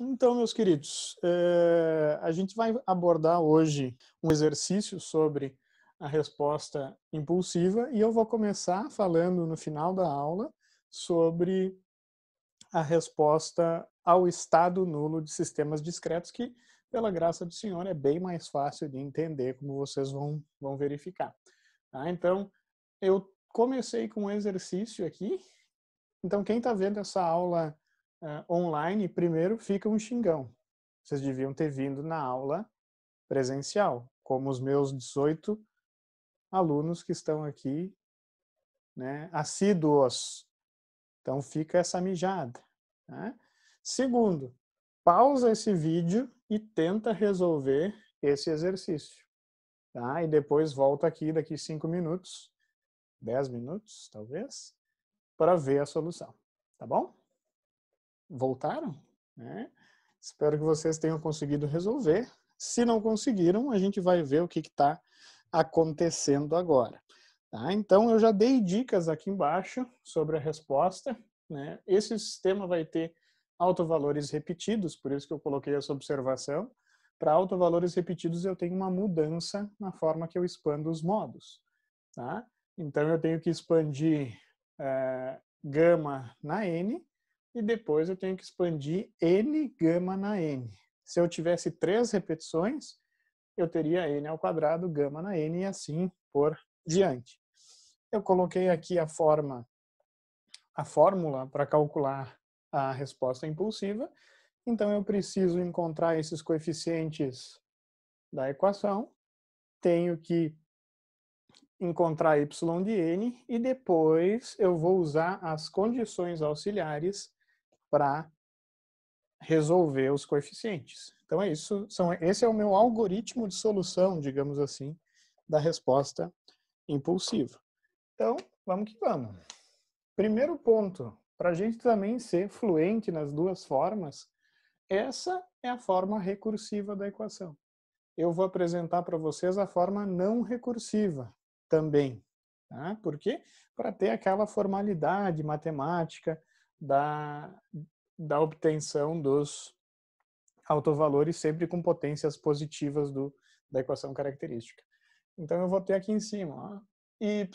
Então, meus queridos, é, a gente vai abordar hoje um exercício sobre a resposta impulsiva e eu vou começar falando no final da aula sobre a resposta ao estado nulo de sistemas discretos, que, pela graça do Senhor, é bem mais fácil de entender, como vocês vão, vão verificar. Tá? Então, eu comecei com um exercício aqui. Então, quem está vendo essa aula uh, online, primeiro fica um xingão. Vocês deviam ter vindo na aula presencial, como os meus 18 alunos que estão aqui, né, assíduos. Então fica essa mijada. Né? Segundo, pausa esse vídeo e tenta resolver esse exercício. Tá? E depois volta aqui daqui 5 minutos, 10 minutos, talvez, para ver a solução. Tá bom? voltaram. Né? Espero que vocês tenham conseguido resolver. Se não conseguiram, a gente vai ver o que está acontecendo agora. Tá? Então, eu já dei dicas aqui embaixo sobre a resposta. Né? Esse sistema vai ter autovalores repetidos, por isso que eu coloquei essa observação. Para autovalores repetidos, eu tenho uma mudança na forma que eu expando os modos. Tá? Então, eu tenho que expandir uh, gama na n e depois eu tenho que expandir n gama na n. Se eu tivesse três repetições, eu teria n ao quadrado, gama na n e assim por diante. Eu coloquei aqui a forma, a fórmula para calcular a resposta impulsiva. Então eu preciso encontrar esses coeficientes da equação, tenho que encontrar y de n e depois eu vou usar as condições auxiliares para resolver os coeficientes. Então é isso, são, esse é o meu algoritmo de solução, digamos assim, da resposta impulsiva. Então, vamos que vamos. Primeiro ponto, para a gente também ser fluente nas duas formas, essa é a forma recursiva da equação. Eu vou apresentar para vocês a forma não recursiva também. Tá? Por quê? Para ter aquela formalidade matemática, da, da obtenção dos autovalores sempre com potências positivas do, da equação característica. Então eu vou ter aqui em cima ó, y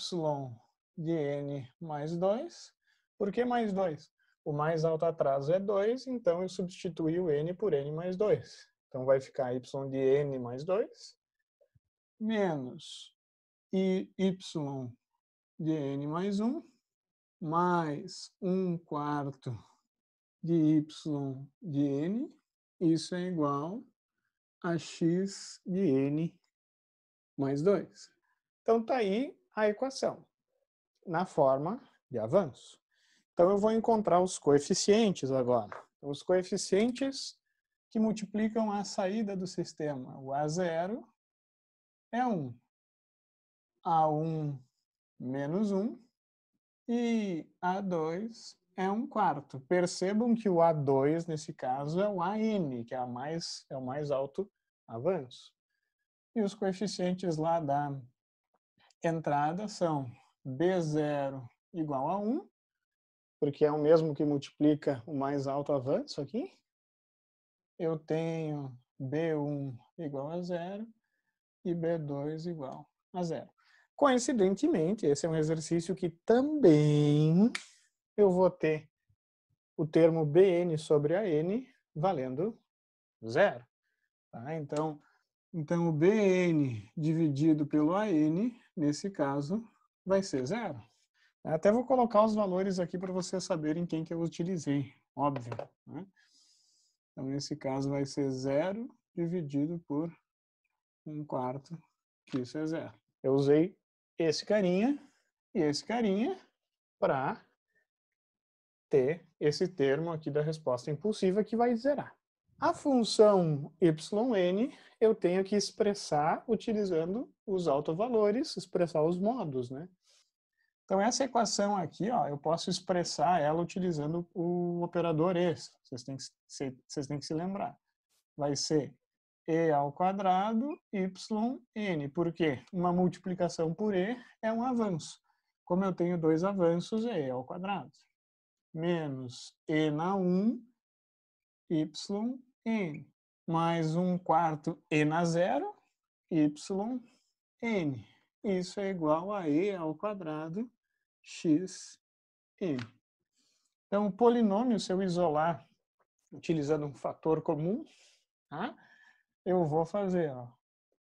de n mais 2. Por que mais 2? O mais alto atraso é 2, então eu substituí o n por n mais 2. Então vai ficar y de n mais 2 menos y de n mais 1 mais 1 quarto de y de n, isso é igual a x de n mais 2. Então, está aí a equação, na forma de avanço. Então, eu vou encontrar os coeficientes agora. Então, os coeficientes que multiplicam a saída do sistema. O A0 é 1. A1 menos 1 e A2 é um quarto. Percebam que o A2, nesse caso, é o AN, que é, a mais, é o mais alto avanço. E os coeficientes lá da entrada são B0 igual a 1, porque é o mesmo que multiplica o mais alto avanço aqui. Eu tenho B1 igual a 0 e B2 igual a 0. Coincidentemente, esse é um exercício que também eu vou ter o termo BN sobre AN valendo zero. Tá? Então, então, o BN dividido pelo AN, nesse caso, vai ser zero. Até vou colocar os valores aqui para vocês saberem quem que eu utilizei, óbvio. Né? Então, nesse caso, vai ser zero dividido por um quarto, que isso é zero. Eu usei esse carinha e esse carinha para ter esse termo aqui da resposta impulsiva que vai zerar. A função yn eu tenho que expressar utilizando os autovalores, expressar os modos, né? Então essa equação aqui, ó, eu posso expressar ela utilizando o operador esse. Vocês têm que se, vocês têm que se lembrar. Vai ser e ao quadrado, y, n. Por quê? Uma multiplicação por e é um avanço. Como eu tenho dois avanços, é e ao quadrado. Menos e na 1, y, n. Mais um quarto e na 0, y, n. Isso é igual a e ao quadrado, x, n. Então, o polinômio, se eu isolar utilizando um fator comum, tá? eu vou fazer, ó,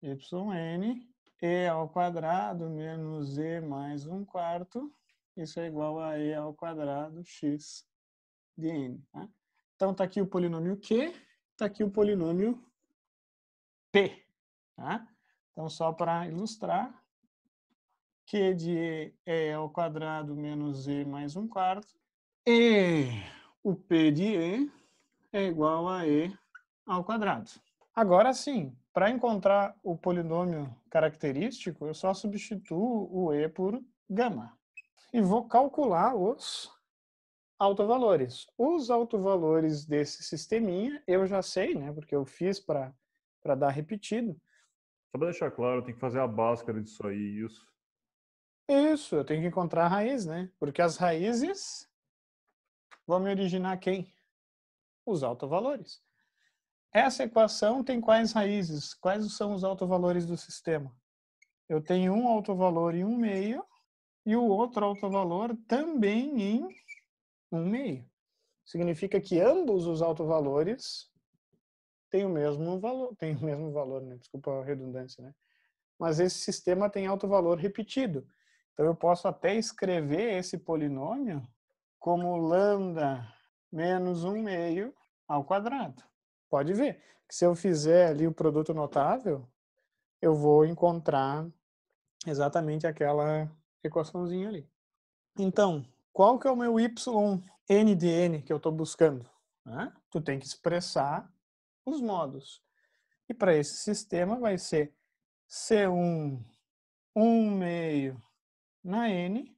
yn e ao quadrado menos e mais um quarto, isso é igual a e ao quadrado x de n. Tá? Então, está aqui o polinômio q, está aqui o polinômio p. Tá? Então, só para ilustrar, q de e é ao quadrado menos e mais um quarto, e o p de e é igual a e ao quadrado. Agora sim, para encontrar o polinômio característico, eu só substituo o E por gama. E vou calcular os autovalores. Os autovalores desse sisteminha eu já sei, né, porque eu fiz para dar repetido. Só para deixar claro, tem que fazer a báscara disso aí, isso. Isso, eu tenho que encontrar a raiz, né? Porque as raízes vão me originar quem? Os autovalores. Essa equação tem quais raízes? Quais são os autovalores do sistema? Eu tenho um autovalor em 1 um meio e o outro autovalor também em 1 um meio. Significa que ambos os autovalores têm o mesmo valor, tem o mesmo valor, né? Desculpa a redundância, né? Mas esse sistema tem autovalor repetido. Então eu posso até escrever esse polinômio como lambda menos 1 meio ao quadrado. Pode ver. Se eu fizer ali o produto notável, eu vou encontrar exatamente aquela equaçãozinha ali. Então, qual que é o meu yn de n que eu estou buscando? Né? Tu tem que expressar os modos. E para esse sistema vai ser C1, 1 meio na n,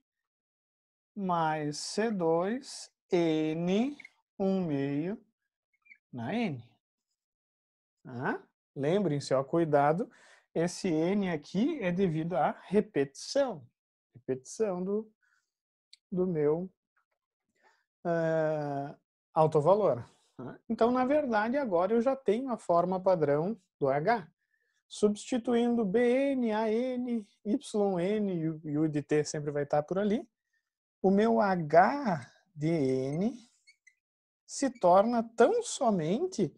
mais C2, n, 1 meio na n. Ah, Lembrem-se, é cuidado, esse N aqui é devido à repetição. Repetição do, do meu uh, ah, valor. Né? Então, na verdade, agora eu já tenho a forma padrão do H. Substituindo BN, AN, YN e o de T sempre vai estar por ali, o meu H de N se torna tão somente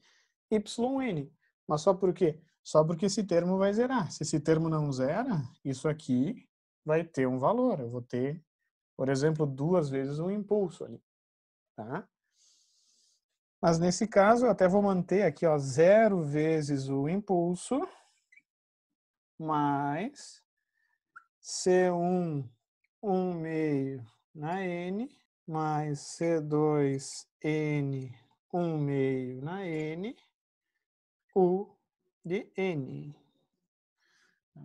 YN. Mas só por quê? Só porque esse termo vai zerar. Se esse termo não zera, isso aqui vai ter um valor. Eu vou ter, por exemplo, duas vezes um impulso ali. Tá? Mas nesse caso, eu até vou manter aqui, ó, zero vezes o impulso, mais C1, 1 meio na N, mais C2, N, 1 meio na N, U de N.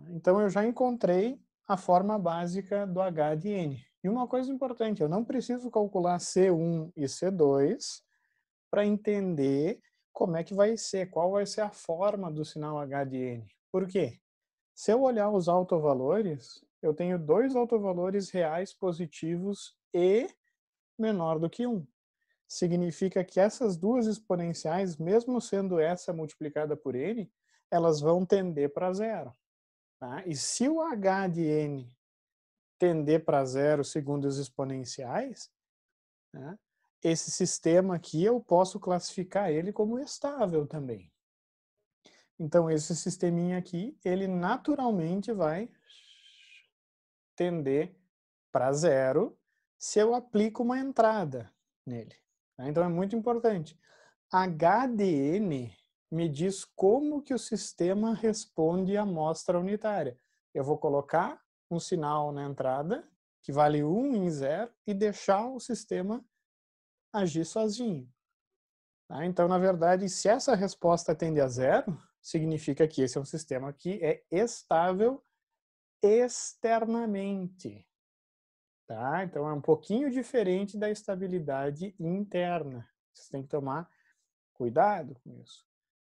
Então, eu já encontrei a forma básica do H de N. E uma coisa importante, eu não preciso calcular C1 e C2 para entender como é que vai ser, qual vai ser a forma do sinal H de N. Por quê? Se eu olhar os autovalores, eu tenho dois autovalores reais positivos e menor do que 1. Um significa que essas duas exponenciais, mesmo sendo essa multiplicada por n, elas vão tender para zero. Tá? E se o h de n tender para zero segundo os exponenciais, né, esse sistema aqui eu posso classificar ele como estável também. Então esse sisteminha aqui, ele naturalmente vai tender para zero se eu aplico uma entrada nele. Né? Então é muito importante. HDN me diz como que o sistema responde à amostra unitária. Eu vou colocar um sinal na entrada, que vale 1 em 0, e deixar o sistema agir sozinho. Tá? Então, na verdade, se essa resposta tende a zero, significa que esse é um sistema que é estável externamente. Tá? Então é um pouquinho diferente da estabilidade interna. Vocês têm que tomar cuidado com isso.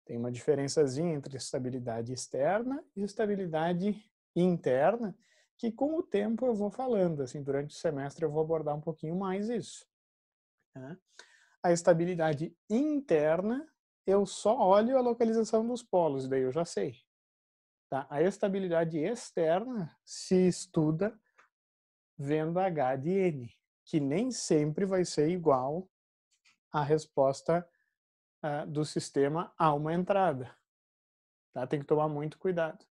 Tem uma diferençazinha entre estabilidade externa e estabilidade interna, que com o tempo eu vou falando, assim, durante o semestre eu vou abordar um pouquinho mais isso. Né? A estabilidade interna, eu só olho a localização dos polos, daí eu já sei. Tá? A estabilidade externa se estuda vendo H de N, que nem sempre vai ser igual à resposta uh, do sistema a uma entrada. Tá? Tem que tomar muito cuidado.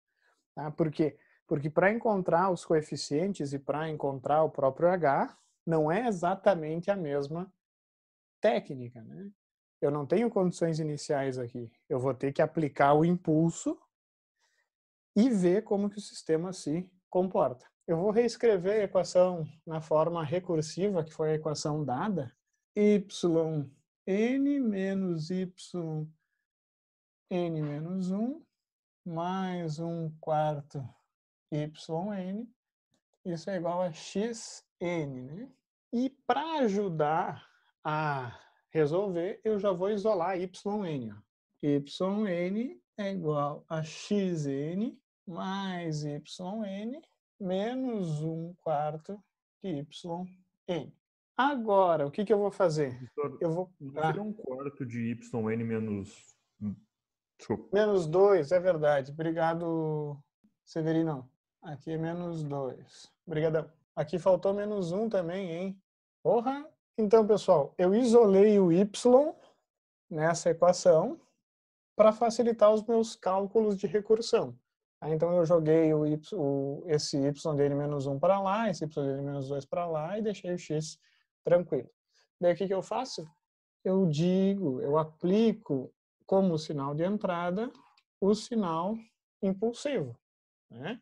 Tá? Por quê? Porque para encontrar os coeficientes e para encontrar o próprio H, não é exatamente a mesma técnica. Né? Eu não tenho condições iniciais aqui. Eu vou ter que aplicar o impulso e ver como que o sistema se comporta eu vou reescrever a equação na forma recursiva, que foi a equação dada, y n menos y n menos 1 mais 1 quarto yn, isso é igual a xn, né? E para ajudar a resolver, eu já vou isolar yn. Ó. yn é igual a xn mais yn menos 1 quarto de yn. Agora, o que, que eu vou fazer? Doutor, eu vou. Não seria um quarto de yn menos. Desculpa. Menos 2, é verdade. Obrigado, Severino. Aqui é menos 2. Obrigadão. Aqui faltou menos 1 um também, hein? Porra! Então, pessoal, eu isolei o y nessa equação para facilitar os meus cálculos de recursão. Ah, então eu joguei o y, o, esse y dele menos 1 para lá, esse y dele menos 2 para lá e deixei o x tranquilo. Daí o que, que eu faço? Eu digo, eu aplico como sinal de entrada o sinal impulsivo. Né?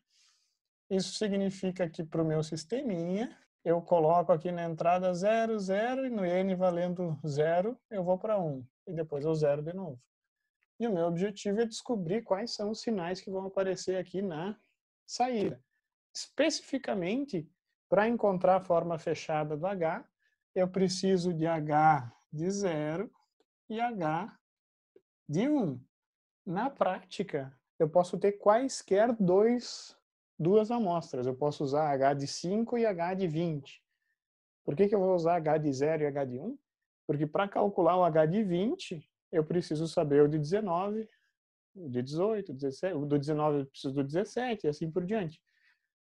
Isso significa que para o meu sisteminha, eu coloco aqui na entrada 0, 0 e no n valendo 0 eu vou para 1. E depois eu zero de novo. E o meu objetivo é descobrir quais são os sinais que vão aparecer aqui na saída. Especificamente, para encontrar a forma fechada do H, eu preciso de H de 0 e H de 1. Um. Na prática, eu posso ter quaisquer dois, duas amostras. Eu posso usar H de 5 e H de 20. Por que, que eu vou usar H de 0 e H de 1? Um? Porque para calcular o H de 20, eu preciso saber o de 19, o de 18, 17, o do 19 eu preciso do 17 e assim por diante.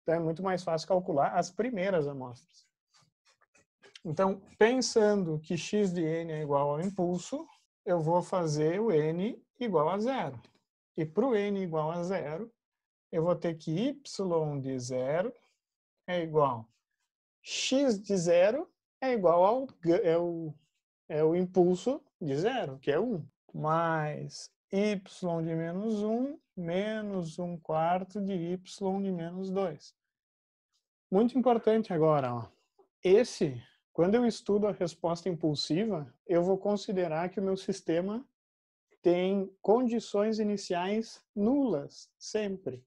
Então é muito mais fácil calcular as primeiras amostras. Então, pensando que x de n é igual ao impulso, eu vou fazer o n igual a zero. E para o n igual a zero, eu vou ter que y de zero é igual x de zero é igual ao é o, é o impulso de zero, que é 1, mais y de menos 1 menos 1 quarto de y de menos 2. Muito importante agora, ó. esse, quando eu estudo a resposta impulsiva, eu vou considerar que o meu sistema tem condições iniciais nulas, sempre.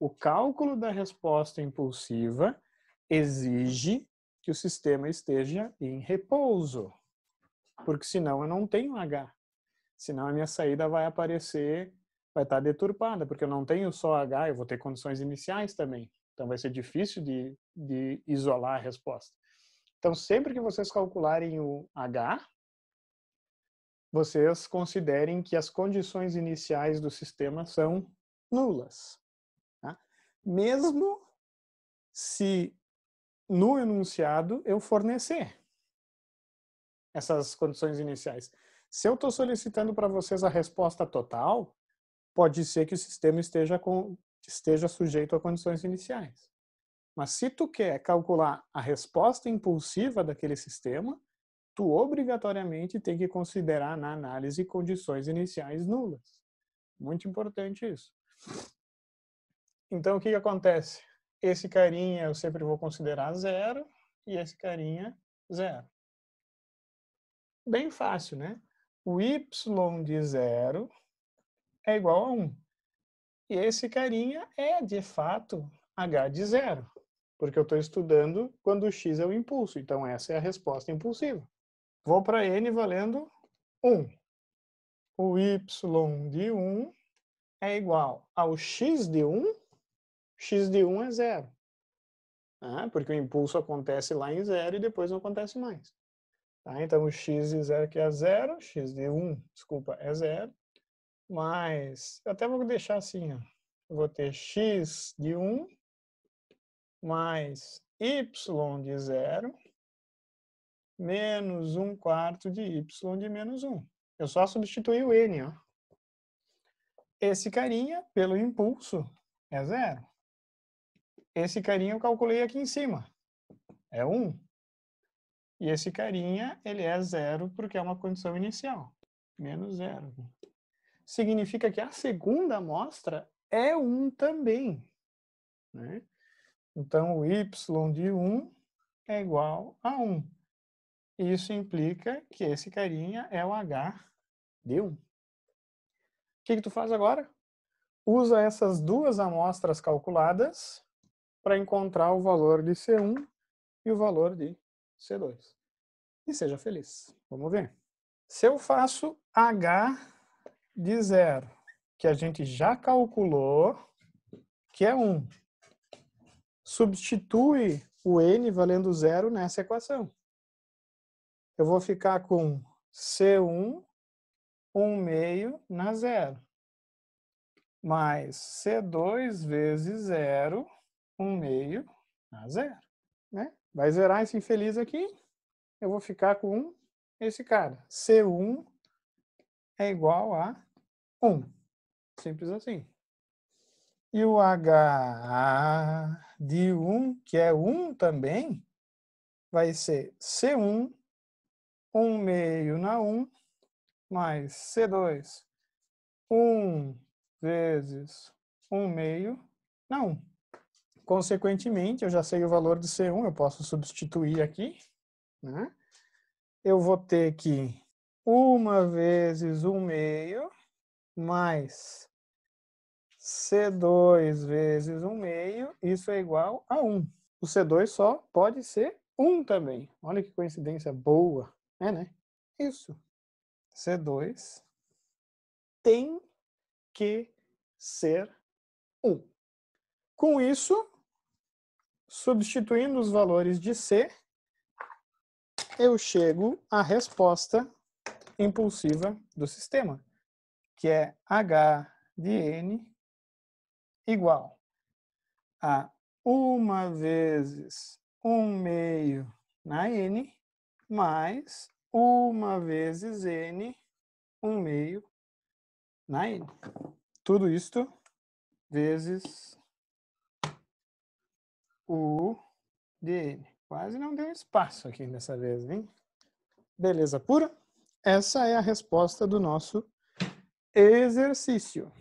O cálculo da resposta impulsiva exige que o sistema esteja em repouso porque senão eu não tenho H. Senão a minha saída vai aparecer, vai estar deturpada, porque eu não tenho só H, eu vou ter condições iniciais também. Então vai ser difícil de, de isolar a resposta. Então sempre que vocês calcularem o H, vocês considerem que as condições iniciais do sistema são nulas. Tá? Mesmo se no enunciado eu fornecer essas condições iniciais. Se eu estou solicitando para vocês a resposta total, pode ser que o sistema esteja, com, esteja sujeito a condições iniciais. Mas se tu quer calcular a resposta impulsiva daquele sistema, tu obrigatoriamente tem que considerar na análise condições iniciais nulas. Muito importante isso. Então, o que, que acontece? Esse carinha eu sempre vou considerar zero e esse carinha zero bem fácil, né? O y de zero é igual a 1. E esse carinha é, de fato, h de zero, porque eu estou estudando quando o x é o impulso. Então, essa é a resposta impulsiva. Vou para n valendo 1. O y de 1 é igual ao x de 1, x de 1 é zero. Ah, porque o impulso acontece lá em zero e depois não acontece mais. Tá? Então, o x de 0 aqui é zero, x de 1, um, desculpa, é zero. Mas, eu até vou deixar assim, ó. Eu vou ter x de 1 um, mais y de 0 menos 1 quarto de y de menos 1. Eu só substituí o n, ó. Esse carinha, pelo impulso, é zero. Esse carinha eu calculei aqui em cima. É 1. Um. E esse carinha, ele é zero porque é uma condição inicial. Menos zero. Significa que a segunda amostra é 1 um também. Né? Então, o y de 1 um é igual a 1. Um. Isso implica que esse carinha é o h de 1. O que, que tu faz agora? Usa essas duas amostras calculadas para encontrar o valor de C1 e o valor de C2. E seja feliz. Vamos ver. Se eu faço H de zero, que a gente já calculou, que é 1, substitui o n valendo zero nessa equação. Eu vou ficar com C1, 1 meio na zero, mais C2 vezes zero, 1 meio na zero né? Vai zerar esse infeliz aqui, eu vou ficar com esse cara. C1 é igual a 1. Simples assim. E o H de 1, que é 1 também, vai ser C1, 1 meio na 1, mais C2, 1 vezes 1 meio na 1. Consequentemente, eu já sei o valor de C1, eu posso substituir aqui. Né? Eu vou ter que 1 vezes 1 meio mais C2 vezes 1 meio, isso é igual a 1. O C2 só pode ser 1 também. Olha que coincidência boa. É, né? Isso. C2 tem que ser 1. Com isso, Substituindo os valores de C, eu chego à resposta impulsiva do sistema, que é H de N igual a 1 vezes 1 meio na N, mais 1 vezes N, 1 meio na N. Tudo isto vezes U de N. Quase não deu espaço aqui dessa vez, hein? Beleza pura? Essa é a resposta do nosso exercício.